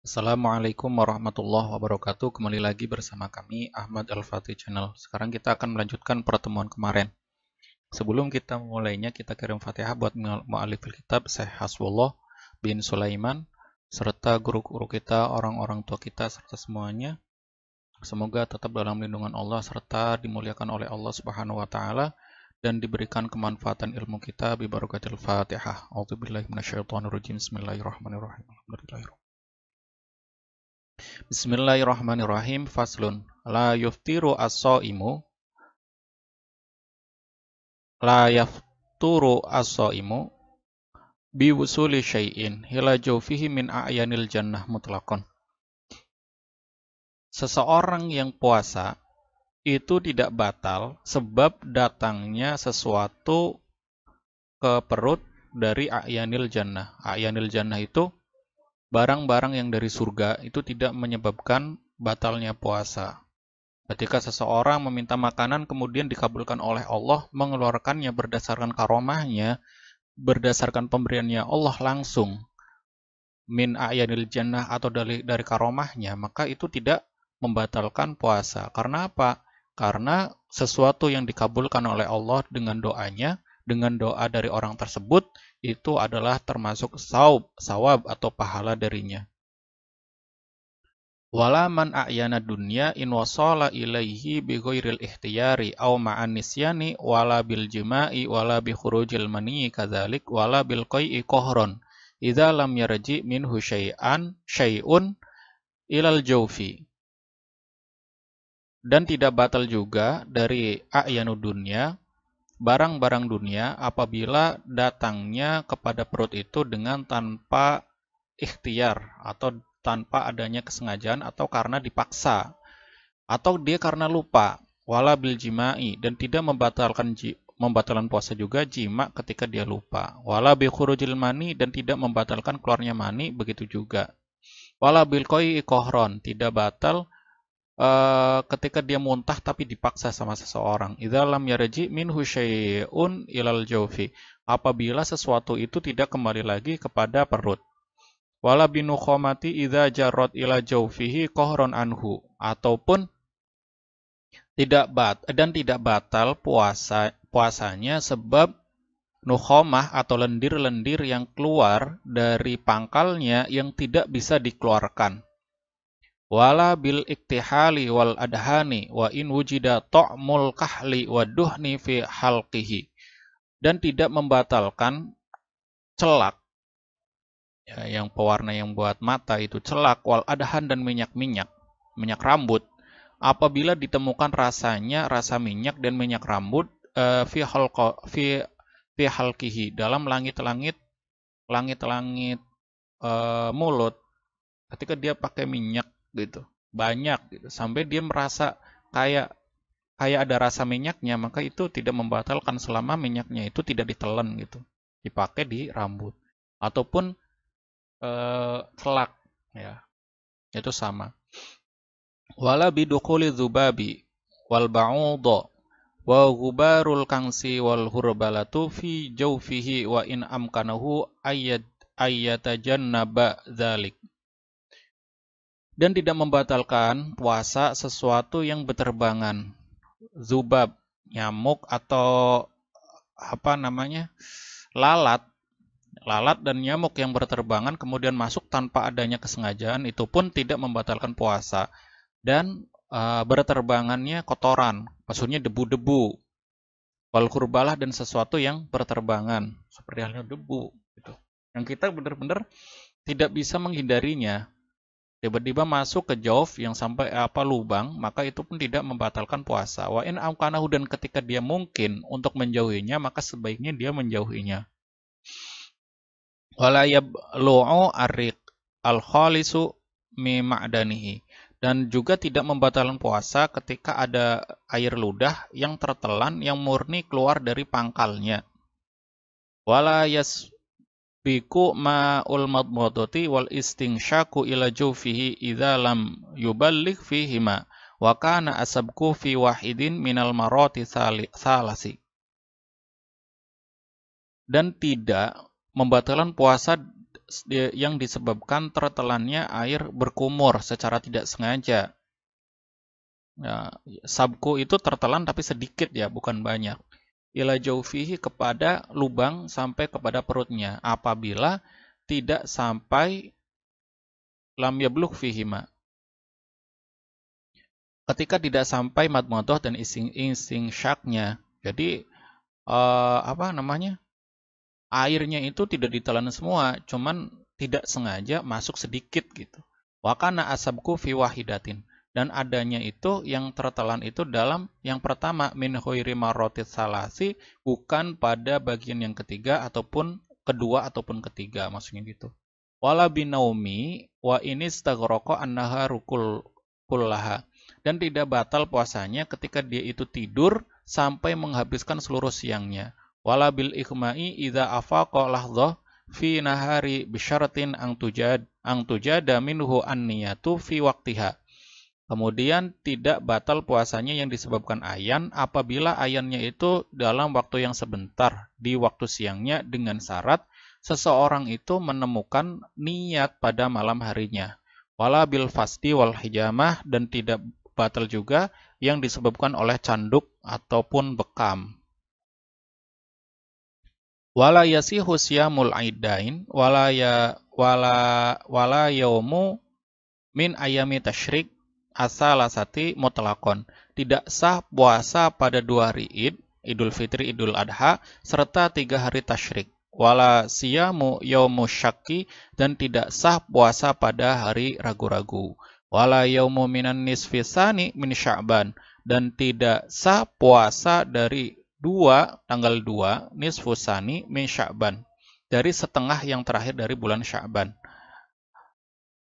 Assalamualaikum warahmatullahi wabarakatuh. Kembali lagi bersama kami Ahmad Al-Fatih Channel. Sekarang kita akan melanjutkan pertemuan kemarin. Sebelum kita mulainya, kita kirim Fatihah buat mu'alif kitab Syekh Haswullah bin Sulaiman serta guru-guru kita, orang-orang tua kita serta semuanya. Semoga tetap dalam lindungan Allah serta dimuliakan oleh Allah Subhanahu wa taala dan diberikan kemanfaatan ilmu kita bi barakatil Fatihah. A'udzubillahi minasyaitonirrajim. Bismillahirrahmanirrahim. Alhamdulillahirabbil Bismillahirrahmanirrahim. Faslun. La yuftiru as-so'imu. La yafturu as bi Biwusuli syai'in. Hila jawfihi min a'yanil jannah mutlakon. Seseorang yang puasa itu tidak batal sebab datangnya sesuatu ke perut dari a'yanil jannah. A'yanil jannah itu barang-barang yang dari surga itu tidak menyebabkan batalnya puasa. Ketika seseorang meminta makanan kemudian dikabulkan oleh Allah, mengeluarkannya berdasarkan karomahnya, berdasarkan pemberiannya Allah langsung min ayanil jannah atau dari dari karomahnya, maka itu tidak membatalkan puasa. Karena apa? Karena sesuatu yang dikabulkan oleh Allah dengan doanya dengan doa dari orang tersebut itu adalah termasuk saub, sawab atau pahala darinya. Wala man a'yana dunya in wasala ilaihi bi ghairil ihtiyari aw ma'an nisyani wala bil jima'i wala bi khurujil mani kadzalik wala bil qai'i qahran idza lam yarji min syai'an syai'un ilal jawfi dan tidak batal juga dari a'yanu dunya barang-barang dunia apabila datangnya kepada perut itu dengan tanpa ikhtiar atau tanpa adanya kesengajaan atau karena dipaksa atau dia karena lupa wala bil jima'i dan tidak membatalkan ji membatalkan puasa juga jima ketika dia lupa wala bi khurujil mani dan tidak membatalkan keluarnya mani begitu juga wala bil koi ikohron tidak batal uh, ketika dia muntah tapi dipaksa sama seseorang. Idza lam yarji minhu syai'un ilal jawfi. Apabila sesuatu itu tidak kembali lagi kepada perut. Wala binu khomati idza jarrat ila jawfihi kohron anhu ataupun tidak bat dan tidak batal puasa puasanya sebab nukhomah atau lendir-lendir yang keluar dari pangkalnya yang tidak bisa dikeluarkan wala bil iktihali wal adhani wa in wujida ta'mul kahli wa duhni fi halqihi dan tidak membatalkan celak ya, yang pewarna yang buat mata itu celak wal adhan dan minyak-minyak minyak rambut apabila ditemukan rasanya rasa minyak dan minyak rambut uh, fi halqa fi fi halqihi dalam langit-langit langit-langit uh, mulut ketika dia pakai minyak gitu banyak gitu. sampai dia merasa kayak kayak ada rasa minyaknya maka itu tidak membatalkan selama minyaknya itu tidak ditelan gitu dipakai di rambut ataupun eh, telak ya itu sama wala bidukuli zubabi wal ba'udho wa gubarul kangsi wal hurbalatu fi jawfihi wa in amkanahu ayat ayyatajannaba dzalik dan tidak membatalkan puasa sesuatu yang berterbangan. Zubab, nyamuk atau apa namanya? lalat. Lalat dan nyamuk yang berterbangan kemudian masuk tanpa adanya kesengajaan itu pun tidak membatalkan puasa. Dan e, berterbangannya kotoran, maksudnya debu-debu. Wal kurbalah dan sesuatu yang berterbangan, seperti halnya debu gitu. Yang kita benar-benar tidak bisa menghindarinya, tiba-tiba masuk ke jauf yang sampai apa lubang, maka itu pun tidak membatalkan puasa. Wa in amkanahu dan ketika dia mungkin untuk menjauhinya, maka sebaiknya dia menjauhinya. Wala loo arik al-khalisu mima'danihi. Dan juga tidak membatalkan puasa ketika ada air ludah yang tertelan yang murni keluar dari pangkalnya. Wala yas biku ma'ul madmadati wal istinsyaku ila jufihi idha lam yuballik fihima wa kana asabku fi wahidin minal maroti thalasi dan tidak membatalkan puasa yang disebabkan tertelannya air berkumur secara tidak sengaja. Ya, sabku itu tertelan tapi sedikit ya, bukan banyak ila jaufihi kepada lubang sampai kepada perutnya apabila tidak sampai lam yablugh ma ketika tidak sampai mad dan ising ising syaknya jadi eh, apa namanya airnya itu tidak ditelan semua cuman tidak sengaja masuk sedikit gitu wakana asabku fi wahidatin dan adanya itu yang tertelan itu dalam yang pertama min khairi marotit salasi bukan pada bagian yang ketiga ataupun kedua ataupun ketiga maksudnya gitu wala binaumi wa ini stagroko annaha rukul kullaha dan tidak batal puasanya ketika dia itu tidur sampai menghabiskan seluruh siangnya wala bil ikhma'i idza afaqa lahdhah fi nahari bisyaratin ang tujad ang tujada minhu an niyatu fi waqtiha Kemudian tidak batal puasanya yang disebabkan ayan apabila ayannya itu dalam waktu yang sebentar di waktu siangnya dengan syarat seseorang itu menemukan niat pada malam harinya. Wala bil fasti wal hijamah dan tidak batal juga yang disebabkan oleh canduk ataupun bekam. Wala husya siyamul aidain wala ya wala wala yaumu min ayami tasyrik asalasati mutlakon. Tidak sah puasa pada dua hari id, idul fitri, idul adha, serta tiga hari tashrik. Wala siyamu yaumu syaki dan tidak sah puasa pada hari ragu-ragu. Wala yaumu minan nisfisani min sya'ban dan tidak sah puasa dari dua tanggal dua nisfusani min sya'ban dari setengah yang terakhir dari bulan sya'ban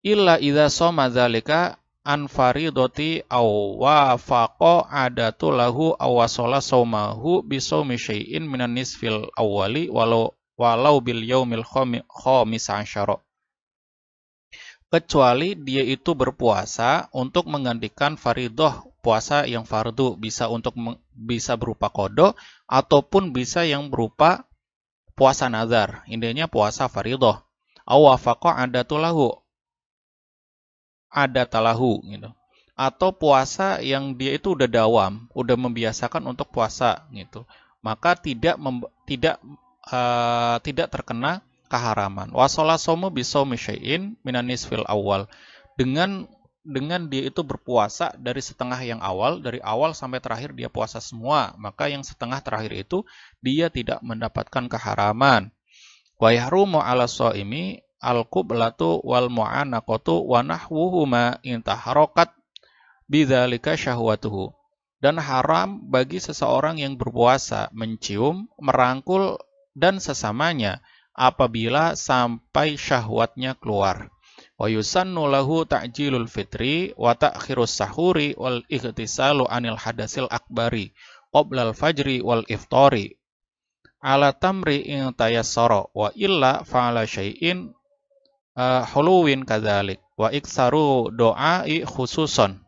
illa idha soma zalika an faridoti aw faqo adatu lahu aw wasala saumahu bi saumi syai'in minan nisfil awwali walau walau bil yaumil khamis asyara kecuali dia itu berpuasa untuk menggantikan faridoh puasa yang fardu bisa untuk bisa berupa kodo ataupun bisa yang berupa puasa nazar intinya puasa faridoh ada adatulahu ada talahu gitu. Atau puasa yang dia itu udah dawam, udah membiasakan untuk puasa gitu. Maka tidak tidak uh, tidak terkena keharaman. wasolasomo somo biso misyain minanis fil awal. Dengan dengan dia itu berpuasa dari setengah yang awal, dari awal sampai terakhir dia puasa semua, maka yang setengah terakhir itu dia tidak mendapatkan keharaman. Wa yahrumu ala ini al-qublatu wal mu'anaqatu wa nahwuhuma intaharokat bidzalika syahwatuhu. Dan haram bagi seseorang yang berpuasa mencium, merangkul, dan sesamanya apabila sampai syahwatnya keluar. Wa yusannu lahu ta'jilul fitri wa ta'khirus sahuri wal ikhtisalu anil hadasil akbari qoblal fajri wal iftari ala tamri in tayassara wa illa fa'ala syai'in uh, huluwin kadzalik wa iksaru doai khususon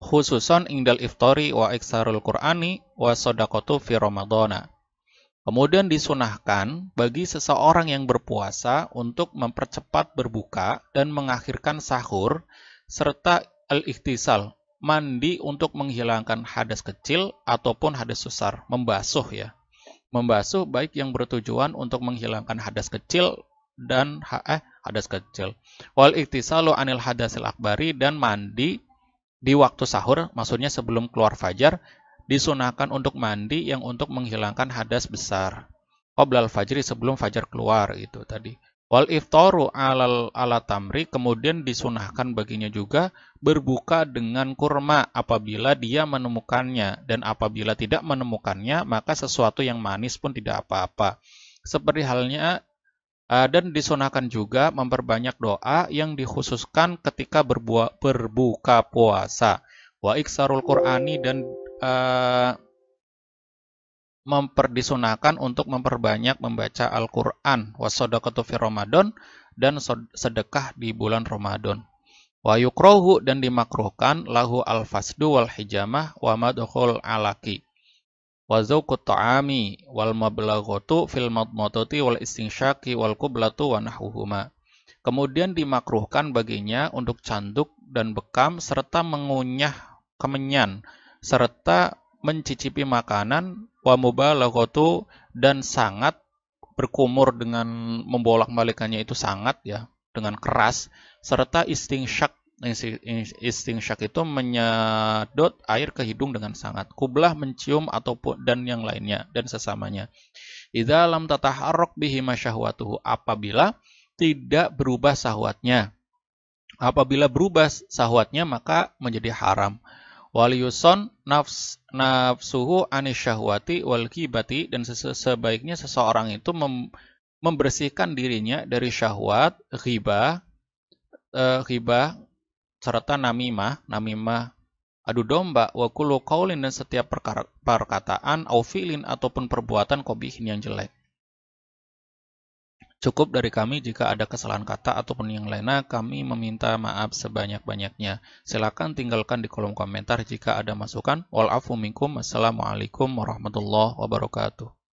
khususon indal iftori wa iksarul qur'ani wa sodakotu fi ramadona Kemudian disunahkan bagi seseorang yang berpuasa untuk mempercepat berbuka dan mengakhirkan sahur serta al-ikhtisal, mandi untuk menghilangkan hadas kecil ataupun hadas besar, membasuh ya membasuh baik yang bertujuan untuk menghilangkan hadas kecil dan eh, hadas kecil. Wal iktisalu anil hadasil akbari dan mandi di waktu sahur, maksudnya sebelum keluar fajar, disunahkan untuk mandi yang untuk menghilangkan hadas besar. Qoblal fajri sebelum fajar keluar itu tadi. Wal iftaru alal ala tamri kemudian disunahkan baginya juga berbuka dengan kurma apabila dia menemukannya dan apabila tidak menemukannya maka sesuatu yang manis pun tidak apa-apa. Seperti halnya Eh, dan disunahkan juga memperbanyak doa yang dikhususkan ketika berbuah, berbuka puasa. Wa iksarul Qur'ani dan uh, eh, memperdisunahkan untuk memperbanyak membaca Al-Qur'an. Wa sadaqatu fi Ramadan dan sedekah di bulan Ramadan. Wa yukrohu dan dimakruhkan lahu al-fasdu wal hijamah wa madkhul alaki wa zawqut ta'ami wal mablaghatu fil mototi wal istinsyaqi wal qublatu wa nahwuhuma. Kemudian dimakruhkan baginya untuk canduk dan bekam serta mengunyah kemenyan serta mencicipi makanan wa mubalaghatu dan sangat berkumur dengan membolak-balikannya itu sangat ya dengan keras serta istingsyak Insting syak itu menyedot air ke hidung dengan sangat. Kublah mencium ataupun dan yang lainnya dan sesamanya. Idza lam tataharrak bihi masyahwatuhu apabila tidak berubah sahwatnya. Apabila berubah sahwatnya maka menjadi haram. Waliyuson nafs nafsuhu syahwati wal kibati dan sebaiknya seseorang itu mem, membersihkan dirinya dari syahwat, ghibah, eh, ghibah, serta namimah, namimah adu domba, wakulu kaulin dan setiap perkataan aufilin ataupun perbuatan kobihin yang jelek. Cukup dari kami jika ada kesalahan kata ataupun yang lainnya, kami meminta maaf sebanyak-banyaknya. Silakan tinggalkan di kolom komentar jika ada masukan. Wal'afu minkum. Assalamualaikum warahmatullahi wabarakatuh.